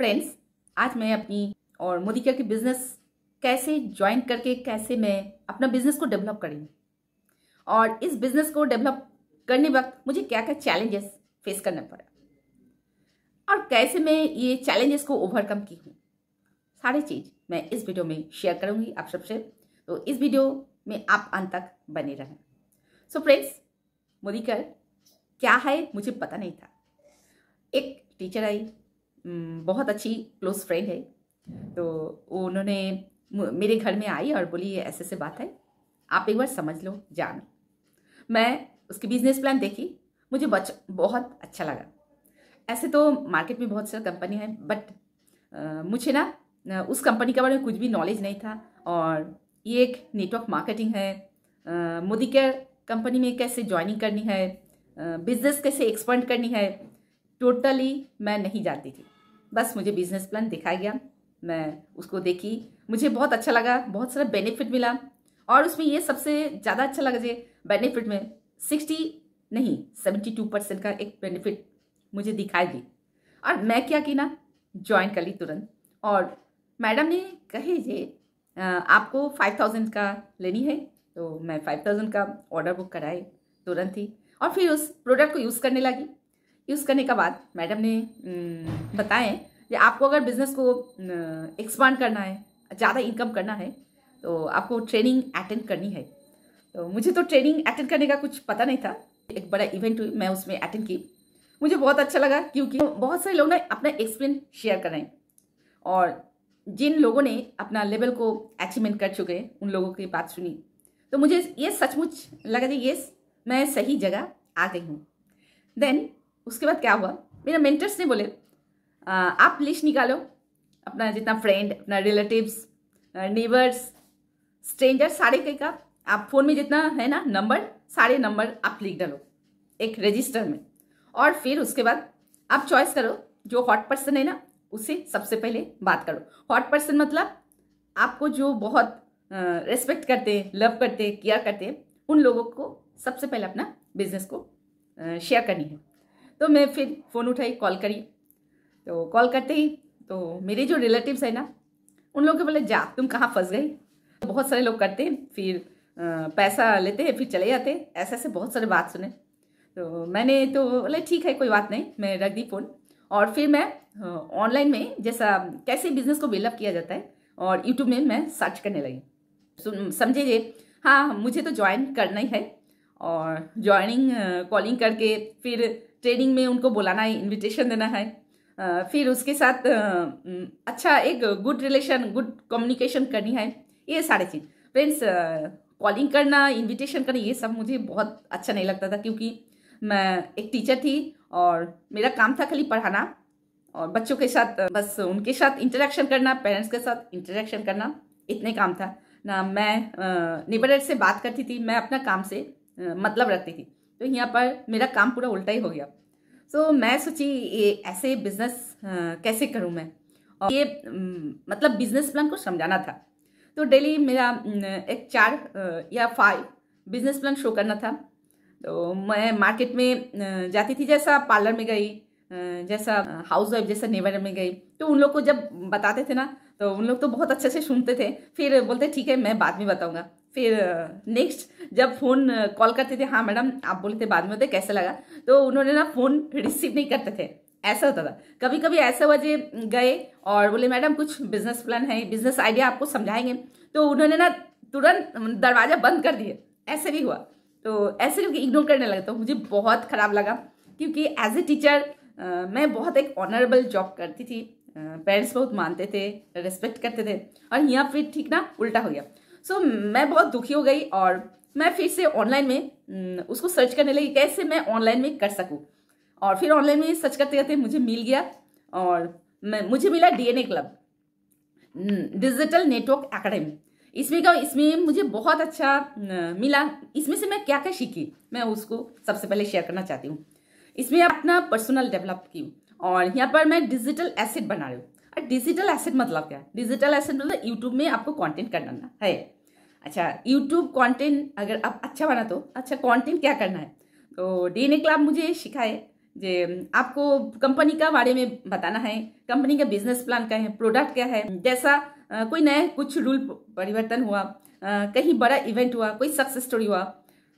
friends आज मैं अपनी और मोदिका की बिजनेस कैसे ज्वाइन करके कैसे मैं अपना बिजनेस को डेवलप करी और इस बिजनेस को डेवलप करने वक्त मुझे क्या क्या चैलेंजेस फेस करना पड़ा और कैसे मैं ये चैलेंजेस को ओवरकम की हूँ सारी चीज़ मैं इस वीडियो में शेयर करूँगी आप सबसे तो इस वीडियो में आप अंत तक बने रहें सो फ्रेंड्स मोदी कर क्या है मुझे पता नहीं था एक टीचर आई हम्म, बहुत अच्छी क्लोज फ्रेंड है तो उन्होंने मेरे घर में आई और बोली ऐसे से बात है आप एक बार समझ लो जान मैं उसकी बिजनेस प्लान देखी मुझे बच बहुत अच्छा लगा ऐसे तो मार्केट में बहुत सारी कंपनी है बट आ, मुझे ना उस कंपनी के बारे में कुछ भी नॉलेज नहीं था और ये एक नेटवर्क मार्केटिंग है मोदी केयर कंपनी में कैसे ज्वाइनिंग करनी है बिजनेस कैसे एक्सपेंड करनी है टोटली मैं नहीं जानती थी बस मुझे बिजनेस प्लान दिखाया गया मैं उसको देखी मुझे बहुत अच्छा लगा बहुत सारा बेनिफिट मिला और उसमें ये सबसे ज़्यादा अच्छा लगा जे बेनिफिट में सिक्सटी नहीं सेवेंटी टू परसेंट का एक बेनिफिट मुझे दिखाई दी और मैं क्या की ना ज्वाइन कर ली तुरंत और मैडम ने कहे जे आपको फाइव थाउजेंड का लेनी है तो मैं फाइव थाउजेंड का ऑर्डर बुक कराई तुरंत ही और फिर उस प्रोडक्ट को यूज़ करने लगी यूज़ करने का बाद मैडम ने बताएं कि आपको अगर बिज़नेस को एक्सपांड करना है ज़्यादा इनकम करना है तो आपको ट्रेनिंग अटेंड करनी है तो मुझे तो ट्रेनिंग अटेंड करने का कुछ पता नहीं था एक बड़ा इवेंट हुई मैं उसमें अटेंड की मुझे बहुत अच्छा लगा क्योंकि बहुत सारे लोग ना अपना एक्सपीरियंस शेयर कर रहे हैं और जिन लोगों ने अपना लेवल को अचीवमेंट कर चुके हैं उन लोगों की बात सुनी तो मुझे ये सचमुच लगा कि ये मैं सही जगह आ गई हूँ देन उसके बाद क्या हुआ मेरा मेंटर्स ने बोले आप लिस्ट निकालो अपना जितना फ्रेंड अपना रिलेटिव्स नेबर्स स्ट्रेंजर सारे कहीं का आप फ़ोन में जितना है ना नंबर सारे नंबर आप लिख डालो एक रजिस्टर में और फिर उसके बाद आप चॉइस करो जो हॉट पर्सन है ना उसे सबसे पहले बात करो हॉट पर्सन मतलब आपको जो बहुत रेस्पेक्ट करते हैं लव करते हैं केयर करते हैं उन लोगों को सबसे पहले अपना बिजनेस को शेयर करनी है तो मैं फिर फ़ोन उठाई कॉल करी तो कॉल करते ही तो मेरे जो रिलेटिव्स है ना उन लोगों के बोले जा तुम कहाँ फंस गई तो बहुत सारे लोग करते हैं फिर पैसा लेते हैं फिर चले जाते हैं ऐसे ऐसे बहुत सारे बात सुने तो मैंने तो बोले ठीक है कोई बात नहीं मैं रख दी फ़ोन और फिर मैं ऑनलाइन में जैसा कैसे बिजनेस को बिल्डअप किया जाता है और यूट्यूब में मैं सर्च करने लगी समझे जे हाँ मुझे तो ज्वाइन करना ही है और ज्वाइनिंग कॉलिंग करके फिर ट्रेनिंग में उनको बुलाना है इन्विटेशन देना है फिर उसके साथ अच्छा एक गुड रिलेशन गुड कम्युनिकेशन करनी है ये सारे चीज़ फ्रेंड्स कॉलिंग करना इन्विटेशन करना ये सब मुझे बहुत अच्छा नहीं लगता था क्योंकि मैं एक टीचर थी और मेरा काम था खाली पढ़ाना और बच्चों के साथ बस उनके साथ इंटरेक्शन करना पेरेंट्स के साथ इंटरेक्शन करना इतने काम था ना मैं निबर से बात करती थी मैं अपना काम से मतलब रखती थी तो यहाँ पर मेरा काम पूरा उल्टा ही हो गया सो so, मैं सोची ये ऐसे बिजनेस कैसे करूँ मैं और ये मतलब बिजनेस प्लान को समझाना था तो डेली मेरा एक चार या फाइव बिजनेस प्लान शो करना था तो मैं मार्केट में जाती थी जैसा पार्लर में गई जैसा हाउस वाइफ जैसा नेबर में गई तो उन लोग को जब बताते थे ना तो उन लोग तो बहुत अच्छे से सुनते थे फिर बोलते ठीक है मैं बाद में बताऊंगा फिर नेक्स्ट जब फ़ोन कॉल करते थे हाँ मैडम आप बोले थे बाद में होते कैसा लगा तो उन्होंने ना फ़ोन रिसीव नहीं करते थे ऐसा होता था कभी कभी ऐसा हुआ गए और बोले मैडम कुछ बिजनेस प्लान है बिजनेस आइडिया आपको समझाएंगे तो उन्होंने ना तुरंत दरवाज़ा बंद कर दिए ऐसे भी हुआ तो ऐसे करके इग्नोर करने लगा तो मुझे बहुत ख़राब लगा क्योंकि एज ए टीचर मैं बहुत एक ऑनरेबल जॉब करती थी पेरेंट्स बहुत मानते थे रेस्पेक्ट करते थे और यहाँ फिर ठीक ना उल्टा हो गया सो so, मैं बहुत दुखी हो गई और मैं फिर से ऑनलाइन में हम्म, उसको सर्च करने लगी कैसे मैं ऑनलाइन में कर सकूँ और फिर ऑनलाइन में सर्च करते करते मुझे मिल गया और मैं मुझे मिला DNA club digital network academy इसमें का इसमें मुझे बहुत अच्छा हम्म, मिला इसमें से मैं क्या क्या सीखी मैं उसको सबसे पहले शेयर करना चाहती हूँ इसमें अपना पर्सनल डेवलप की और यहाँ पर मैं डिजिटल एसेट बना रही हूँ पे डिजिटल एसेट मतलब क्या है डिजिटल एसेट मतलब यूट्यूब में आपको कंटेंट करना है अच्छा यूट्यूब कंटेंट अगर आप अच्छा बना तो अच्छा कंटेंट क्या करना है तो डी ने क्लब मुझे सिखाए जे आपको कंपनी का बारे में बताना है कंपनी का बिजनेस प्लान क्या है प्रोडक्ट क्या है जैसा कोई नया कुछ रूल परिवर्तन हुआ कहीं बड़ा इवेंट हुआ कोई सक्सेस स्टोरी हुआ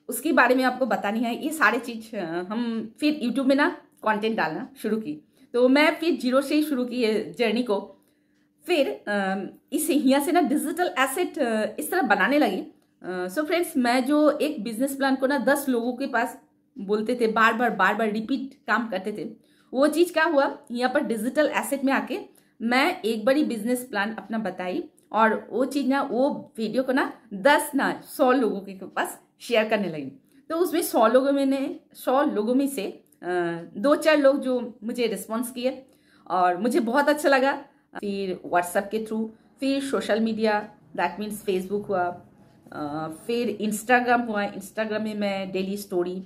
उसके बारे में आपको बतानी है ये सारे चीज़ हम फिर यूट्यूब में ना कंटेंट डालना शुरू की तो मैं फिर जीरो से ही शुरू की जर्नी को फिर इस यहाँ से ना डिजिटल एसेट इस तरह बनाने लगी सो so फ्रेंड्स मैं जो एक बिजनेस प्लान को ना दस लोगों के पास बोलते थे बार बार बार बार रिपीट काम करते थे वो चीज़ क्या हुआ यहाँ पर डिजिटल एसेट में आके मैं एक बड़ी बिजनेस प्लान अपना बताई और वो चीज़ ना वो वीडियो को ना दस ना सौ लोगों के पास शेयर करने लगी तो उसमें सौ लोगों में ने सौ लोगों में से दो चार लोग जो मुझे रिस्पॉन्स किए और मुझे बहुत अच्छा लगा फिर व्हाट्सएप के थ्रू फिर social media that means Facebook हुआ फिर इंस्टाग्राम हुआ इंस्टाग्राम में मैं डेली स्टोरी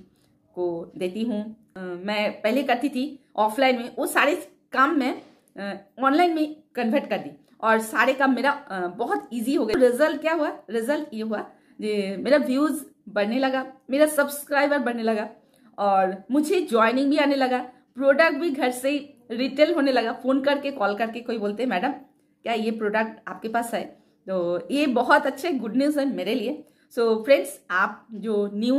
को देती हूँ मैं पहले करती थी ऑफलाइन में वो सारे काम मैं ऑनलाइन में कन्वर्ट कर दी और सारे काम मेरा बहुत इजी हो गया रिजल्ट क्या हुआ रिजल्ट ये हुआ मेरा व्यूज़ बढ़ने लगा मेरा सब्सक्राइबर बढ़ने लगा और मुझे ज्वाइनिंग भी आने लगा प्रोडक्ट भी घर से रिटेल होने लगा फ़ोन करके कॉल करके कोई बोलते हैं मैडम क्या ये प्रोडक्ट आपके पास है तो ये बहुत अच्छे गुड न्यूज़ है मेरे लिए सो so, फ्रेंड्स आप जो न्यू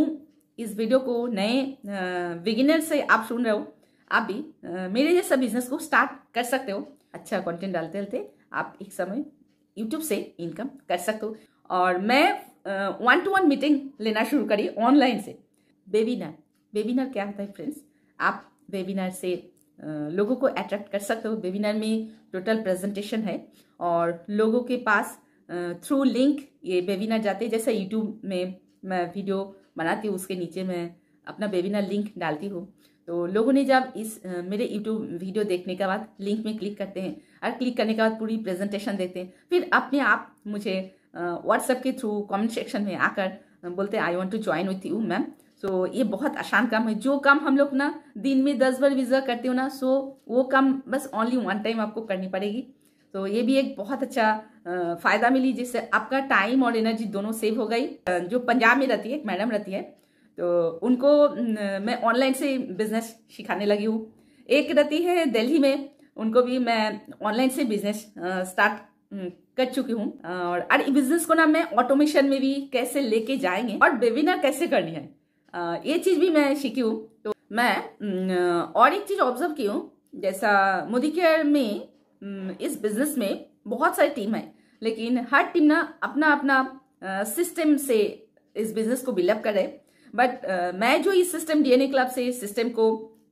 इस वीडियो को नए बिगिनर से आप सुन रहे हो आप भी आ, मेरे जैसा बिजनेस को स्टार्ट कर सकते हो अच्छा कंटेंट डालते डालते आप एक समय यूट्यूब से इनकम कर सकते हो और मैं वन टू वन मीटिंग लेना शुरू करी ऑनलाइन से बेबी ना वेबिनार क्या होता है फ्रेंड्स आप वेबिनार से लोगों को अट्रैक्ट कर सकते हो वेबिनार में टोटल प्रेजेंटेशन है और लोगों के पास थ्रू लिंक ये वेबिनार जाते हैं जैसे यूट्यूब में मैं वीडियो बनाती हूँ उसके नीचे मैं अपना वेबिनार लिंक डालती हूँ तो लोगों ने जब इस मेरे यूट्यूब वीडियो देखने के बाद लिंक में क्लिक करते हैं और क्लिक करने के बाद पूरी प्रेजेंटेशन देखते हैं फिर अपने आप मुझे व्हाट्सएप के थ्रू कमेंट सेक्शन में आकर बोलते हैं I want to join with you ma'am so so, ये बहुत आसान काम है जो काम हम लोग ना दिन में दस बार बीस बार करते हो ना सो so, वो काम बस ओनली वन टाइम आपको करनी पड़ेगी तो ये भी एक बहुत अच्छा फायदा मिली जिससे आपका टाइम और एनर्जी दोनों सेव हो गई जो पंजाब में रहती है मैडम रहती है तो उनको मैं ऑनलाइन से बिजनेस सिखाने लगी हूँ एक रहती है दिल्ली में उनको भी मैं ऑनलाइन से बिजनेस स्टार्ट कर चुकी हूँ और अरे बिजनेस को ना मैं ऑटोमेशन में भी कैसे लेके जाएंगे और वेबिनार कैसे करनी है ये चीज़ भी मैं सीखी हूँ तो मैं और एक चीज़ ऑब्जर्व की हूँ जैसा मोदी केयर में इस बिजनेस में बहुत सारी टीम है लेकिन हर टीम ना अपना अपना सिस्टम से इस बिजनेस को बिल्डअप करे बट मैं जो इस सिस्टम डीएनए क्लब से सिस्टम को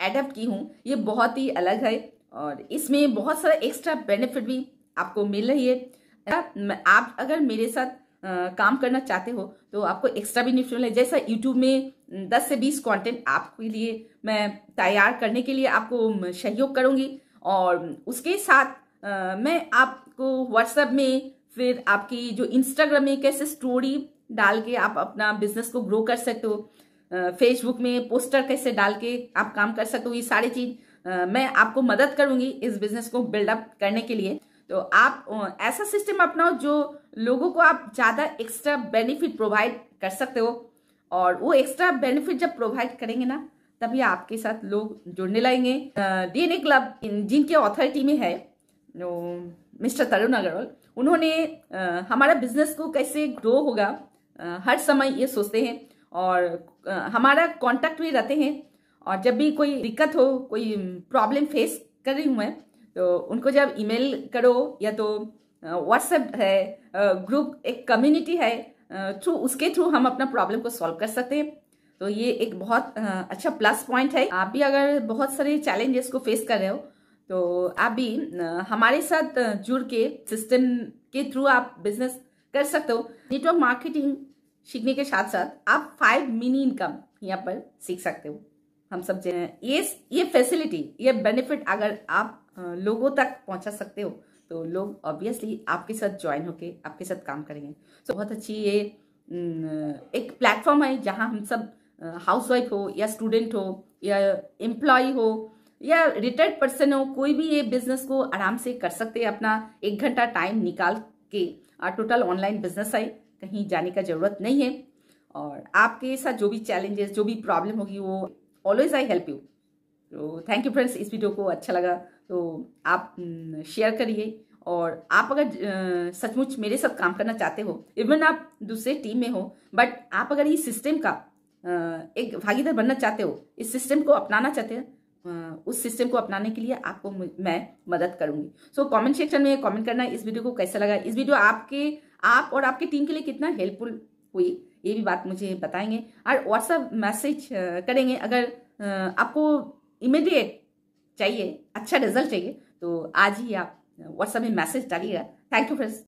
एडेप्ट की हूँ ये बहुत ही अलग है और इसमें बहुत सारा एक्स्ट्रा बेनिफिट भी आपको मिल रही है आप अगर मेरे साथ काम करना चाहते हो तो आपको एक्स्ट्रा भी मिले जैसा यूट्यूब में 10 से 20 कंटेंट आपके लिए मैं तैयार करने के लिए आपको सहयोग करूँगी और उसके साथ आ, मैं आपको व्हाट्सएप में फिर आपकी जो इंस्टाग्राम में कैसे स्टोरी डाल के आप अपना बिजनेस को ग्रो कर सकते हो फेसबुक में पोस्टर कैसे डाल के आप काम कर सकते हो ये सारी चीज़ मैं आपको मदद करूंगी इस बिजनेस को बिल्डअप करने के लिए तो आप ऐसा सिस्टम अपनाओ जो लोगों को आप ज़्यादा एक्स्ट्रा बेनिफिट प्रोवाइड कर सकते हो और वो एक्स्ट्रा बेनिफिट जब प्रोवाइड करेंगे ना तभी आपके साथ लोग जुड़ने लगेंगे डीएनए क्लब जिनके ऑथोरिटी में है मिस्टर तरुण अग्रवाल उन्होंने हमारा बिजनेस को कैसे ग्रो होगा हर समय ये सोचते हैं और हमारा कांटेक्ट भी रहते हैं और जब भी कोई दिक्कत हो कोई प्रॉब्लम फेस कर रही हूँ मैं तो उनको जब ईमेल करो या तो व्हाट्सएप है ग्रुप एक कम्युनिटी है थ्रू उसके थ्रू हम अपना प्रॉब्लम को सॉल्व कर सकते हैं तो ये एक बहुत अच्छा प्लस पॉइंट है आप भी अगर बहुत सारे चैलेंजेस को फेस कर रहे हो तो आप भी हमारे साथ जुड़ के सिस्टम के थ्रू आप बिजनेस कर सकते हो नेटवर्क मार्केटिंग सीखने के साथ साथ आप फाइव मिनी इनकम यहाँ पर सीख सकते हो हम सब ये ये फैसिलिटी ये बेनिफिट अगर आप लोगों तक पहुंचा सकते हो तो लोग ऑब्वियसली आपके साथ ज्वाइन होके आपके साथ काम करेंगे सो so, बहुत अच्छी ये एक प्लेटफॉर्म है जहाँ हम सब हाउसवाइफ हो या स्टूडेंट हो या एम्प्लॉय हो या रिटायर्ड पर्सन हो कोई भी ये बिजनेस को आराम से कर सकते हैं अपना एक घंटा टाइम निकाल के टोटल ऑनलाइन बिजनेस है कहीं जाने का जरूरत नहीं है और आपके साथ जो भी चैलेंजेस जो भी प्रॉब्लम होगी वो ऑलवेज आई हेल्प यू तो थैंक यू फ्रेंड्स इस वीडियो को अच्छा लगा तो आप शेयर हम्म, करिए और आप अगर सचमुच मेरे साथ काम करना चाहते हो इवन आप दूसरे टीम में हो बट आप अगर इस सिस्टम का एक भागीदार बनना चाहते हो इस सिस्टम को अपनाना चाहते हो उस सिस्टम को अपनाने के लिए आपको मैं मदद करूंगी सो कमेंट सेक्शन में कमेंट करना इस वीडियो को कैसा लगा इस वीडियो आपके आप और आपकी टीम के लिए कितना हेल्पफुल हुई ये भी बात मुझे बताएंगे और व्हाट्सएप मैसेज करेंगे अगर आपको इमिडिएट चाहिए अच्छा रिजल्ट चाहिए तो आज ही आप व्हाट्सएप में मैसेज डालिएगा थैंक यू फ्रेंड्स